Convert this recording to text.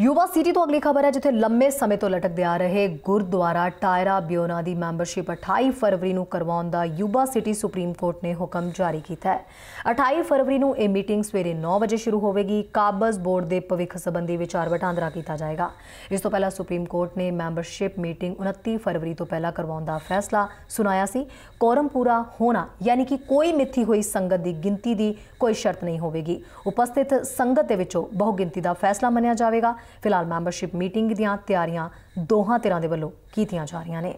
ਯੂਵਾ city ਤੋਂ ਅਗਲੀ ਖਬਰ ਹੈ ਜਿੱਥੇ ਲੰਮੇ ਸਮੇਂ ਤੋਂ ਲਟਕਦੇ ਆ ਰਹੇ ਗੁਰਦੁਆਰਾ ਟਾਇਰਾ ਬਿਓਨਾ ਦੀ ਮੈਂਬਰਸ਼ਿਪ 28 ਫਰਵਰੀ ਨੂੰ ਕਰਵਾਉਣ ਦਾ ਯੂਵਾ ਸਿਟੀ ਸੁਪਰੀਮ ਕੋਰਟ ਨੇ ਹੁਕਮ ਜਾਰੀ ਕੀਤਾ ਹੈ 28 ਫਰਵਰੀ ਨੂੰ ਇਹ ਮੀਟਿੰਗ ਸਵੇਰੇ 9 ਵਜੇ ਸ਼ੁਰੂ ਹੋਵੇਗੀ ਕਾਬਜ਼ ਬੋਰਡ ਦੇ ਭਵਿੱਖ ਸੰਬੰਧੀ ਵਿਚਾਰ ਵਟਾਂਦਰਾ ਕੀਤਾ ਜਾਏਗਾ ਇਸ ਤੋਂ ਪਹਿਲਾਂ ਸੁਪਰੀਮ ਕੋਰਟ ਨੇ ਮੈਂਬਰਸ਼ਿਪ ਮੀਟਿੰਗ 29 ਫਰਵਰੀ ਤੋਂ ਪਹਿਲਾਂ ਕਰਵਾਉਣ ਦਾ ਫੈਸਲਾ ਸੁਣਾਇਆ ਸੀ ਕੋਰਮ ਪੂਰਾ ਹੋਣਾ ਯਾਨੀ ਕਿ ਕੋਈ ਮਿੱਥੀ ਹੋਈ ਸੰਗਤ ਦੀ ਗਿਣਤੀ ਦੀ ਕੋਈ ਸ਼ਰਤ ਨਹੀਂ ਹੋਵੇਗੀ ਉਪਸਥਿਤ ਸੰਗਤ ਦੇ ਵਿੱਚੋਂ ਬਹੁਗਿਣਤੀ ਦਾ ਫੈਸਲਾ ਮੰਨਿਆ ਜਾਵੇਗਾ ਫਿਲਹਾਲ ਮੈਂਬਰਸ਼ਿਪ ਮੀਟਿੰਗ ਦੀਆਂ ਤਿਆਰੀਆਂ ਦੋਹਾਂ ਧਿਰਾਂ ਦੇ ਵੱਲੋਂ ਕੀਤੀਆਂ ਜਾ ਰਹੀਆਂ ਨੇ